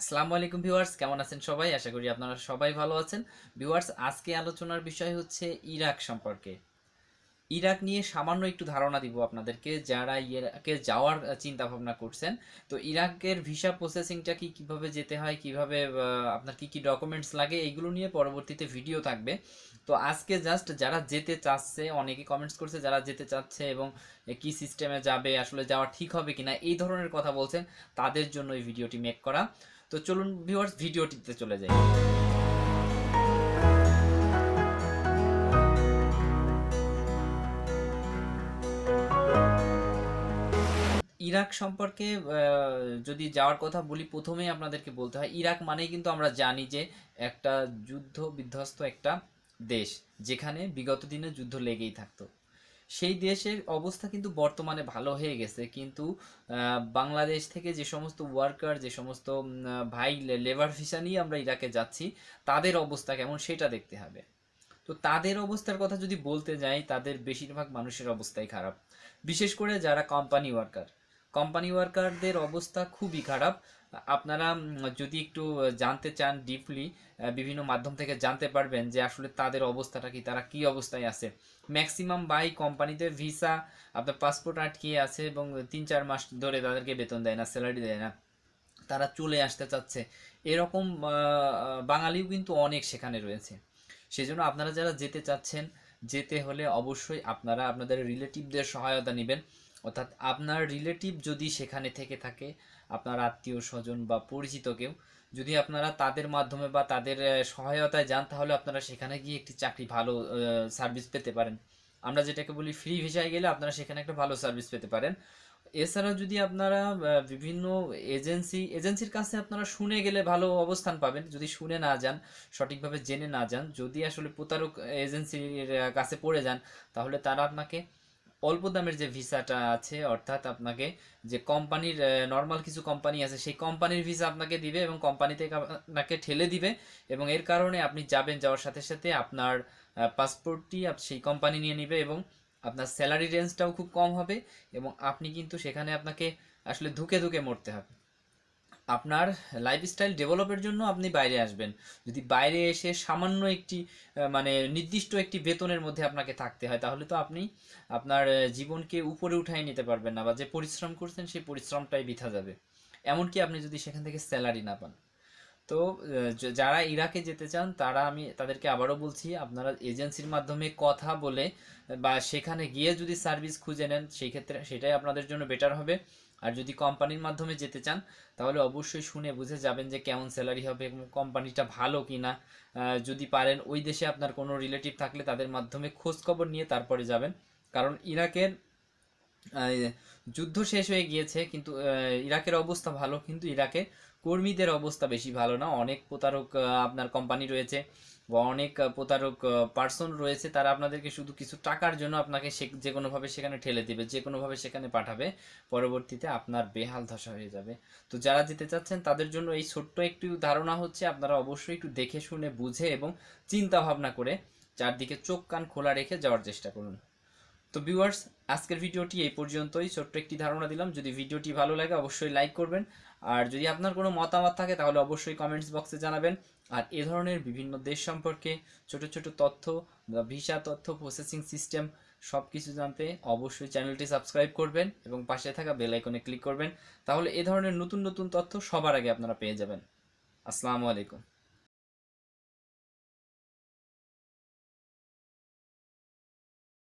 আসসালামু আলাইকুম ভিউয়ার্স কেমন আছেন সবাই আশা করি আপনারা সবাই ভালো আছেন ভিউয়ার্স আজকে আলোচনার বিষয় হচ্ছে ইরাক সম্পর্কে ইরাক নিয়ে সামান্য একটু ধারণা দিব আপনাদেরকে যারা ইরাকে যাওয়ার চিন্তা ভাবনা করছেন তো ইরাকের ভিসা প্রসেসিংটা কি কিভাবে যেতে হয় কিভাবে আপনার কি কি ডকুমেন্টস লাগে এগুলো নিয়ে পরবর্তীতে ভিডিও থাকবে তো আজকে জাস্ট যারা যেতে চাচ্ছে অনেকে কমেন্টস করছে যারা যেতে চাচ্ছে এবং কি সিস্টেমে যাবে আসলে যাওয়া ঠিক হবে কিনা এই ধরনের কথা বলছেন তাদের জন্য এই ভিডিওটি মেক করা তো চলুন ভিউয়ার্স ভিডিওটিতে চলে যাই ইরাক সম্পর্কে যদি যাওয়ার কথা বলি প্রথমেই আপনাদেরকে বলতে হয় ইরাক মানেই কিন্তু আমরা জানি যে একটা যুদ্ধ বিধ্বস্ত একটা দেশ যেখানে বিগত দিনে যুদ্ধ লেগেই থাকতো সেই দেশের অবস্থা কিন্তু বর্তমানে ভালো হয়ে গেছে কিন্তু বাংলাদেশ থেকে যে সমস্ত ওয়ার্কার যে সমস্ত ভাই লেবার ভিসা নিয়ে আমরা ইরাকে যাচ্ছি তাদের অবস্থা কেমন সেটা দেখতে হবে তো তাদের অবস্থার কথা যদি বলতে যাই তাদের বেশিরভাগ মানুষের অবস্থাই খারাপ বিশেষ করে যারা কোম্পানি ওয়ার্কার কোম্পানি ওয়ার্কারদের অবস্থা খুবই খারাপ আপনারা যদি একটু জানতে চান ডিপলি বিভিন্ন মাধ্যম থেকে জানতে পারবেন যে আসলে তাদের অবস্থাটা কি তারা কি অবস্থায় আছে ম্যাক্সিমাম বাই কোম্পানিতে ভিসা আপনার পাসপোর্ট আটকিয়ে আছে এবং তিন চার মাস ধরে তাদেরকে বেতন দেয় না স্যালারি দেয় না তারা চলে আসতে চাচ্ছে এরকম বাঙালিও কিন্তু অনেক সেখানে রয়েছে সেজন্য আপনারা যারা যেতে চাচ্ছেন যেতে হলে অবশ্যই আপনারা আপনাদের রিলেটিভদের সহায়তা নেবেন অর্থাৎ আপনার রিলেটিভ যদি সেখানে থেকে থাকে আপনার আত্মীয় স্বজন বা পরিচিত কেউ যদি আপনারা তাদের মাধ্যমে বা তাদের সহায়তায় যান তাহলে আপনারা সেখানে গিয়ে একটি চাকরি ভালো সার্ভিস পেতে পারেন আমরা যেটাকে বলি ফ্রি ভিসায় গেলে আপনারা সেখানে একটা ভালো সার্ভিস পেতে পারেন এছাড়া যদি আপনারা বিভিন্ন এজেন্সি এজেন্সির কাছে আপনারা শুনে গেলে ভালো অবস্থান পাবেন যদি শুনে না যান সঠিকভাবে জেনে না যান যদি আসলে প্রতারক এজেন্সির কাছে পড়ে যান তাহলে তারা আপনাকে অল্প দামের যে ভিসাটা আছে অর্থাৎ আপনাকে যে কোম্পানির নর্মাল কিছু কোম্পানি আছে সেই কোম্পানির ভিসা আপনাকে দিবে এবং কোম্পানিতে আপনাকে ঠেলে দিবে এবং এর কারণে আপনি যাবেন যাওয়ার সাথে সাথে আপনার পাসপোর্টটি সেই কোম্পানি নিয়ে নিবে এবং আপনার স্যালারি রেঞ্জটাও খুব কম হবে এবং আপনি কিন্তু সেখানে আপনাকে আসলে ধুকে ধুকে মরতে হবে আপনার লাইফস্টাইল ডেভেলপের জন্য আপনি বাইরে আসবেন যদি বাইরে এসে সামান্য একটি মানে নির্দিষ্ট একটি বেতনের মধ্যে আপনাকে থাকতে হয় তাহলে তো আপনি আপনার জীবনকে উপরে উঠাই নিতে পারবেন না বা যে পরিশ্রম করছেন সেই পরিশ্রমটাই বিথা যাবে এমনকি আপনি যদি সেখান থেকে স্যালারি না পান তো যারা ইরাকে যেতে চান তারা আমি তাদেরকে আবারও বলছি আপনারা এজেন্সির মাধ্যমে কথা বলে বা সেখানে গিয়ে যদি সার্ভিস খুঁজে নেন সেই ক্ষেত্রে সেটাই আপনাদের জন্য বেটার হবে আর যদি কোম্পানির মাধ্যমে যেতে চান তাহলে অবশ্যই শুনে বুঝে যাবেন যে কেমন স্যালারি হবে কোম্পানিটা ভালো কি না যদি পারেন ওই দেশে আপনার কোনো রিলেটিভ থাকলে তাদের মাধ্যমে খোঁজখবর নিয়ে তারপরে যাবেন কারণ ইরাকের যুদ্ধ শেষ হয়ে গিয়েছে কিন্তু ইরাকের অবস্থা ভালো কিন্তু ইরাকে কর্মীদের অবস্থা বেশি ভালো না অনেক প্রতারক আপনার কোম্পানি রয়েছে বা অনেক প্রতারক পার্সন রয়েছে তারা আপনাদেরকে শুধু কিছু টাকার জন্য আপনাকে সে যে কোনোভাবে সেখানে ঠেলে দেবে যে কোনোভাবে সেখানে পাঠাবে পরবর্তীতে আপনার বেহাল ধসা হয়ে যাবে তো যারা যেতে চাচ্ছেন তাদের জন্য এই ছোট্ট একটু ধারণা হচ্ছে আপনারা অবশ্যই একটু দেখে শুনে বুঝে এবং চিন্তা ভাবনা করে চারদিকে চোখ কান খোলা রেখে যাওয়ার চেষ্টা করুন তো ভিউয়ার্স আজকের ভিডিওটি এই পর্যন্তই ছোট্ট একটি ধারণা দিলাম যদি ভিডিওটি ভালো লাগে অবশ্যই লাইক করবেন আর যদি আপনার কোনো মতামত থাকে তাহলে অবশ্যই কমেন্টস বক্সে জানাবেন আর এ ধরনের বিভিন্ন দেশ সম্পর্কে ছোট ছোট তথ্য বা ভিসা তথ্য প্রসেসিং সিস্টেম সব কিছু জানতে অবশ্যই চ্যানেলটি সাবস্ক্রাইব করবেন এবং পাশে থাকা বেল আইকনে ক্লিক করবেন তাহলে এ ধরনের নতুন নতুন তথ্য সবার আগে আপনারা পেয়ে যাবেন আসসালামু আলাইকুম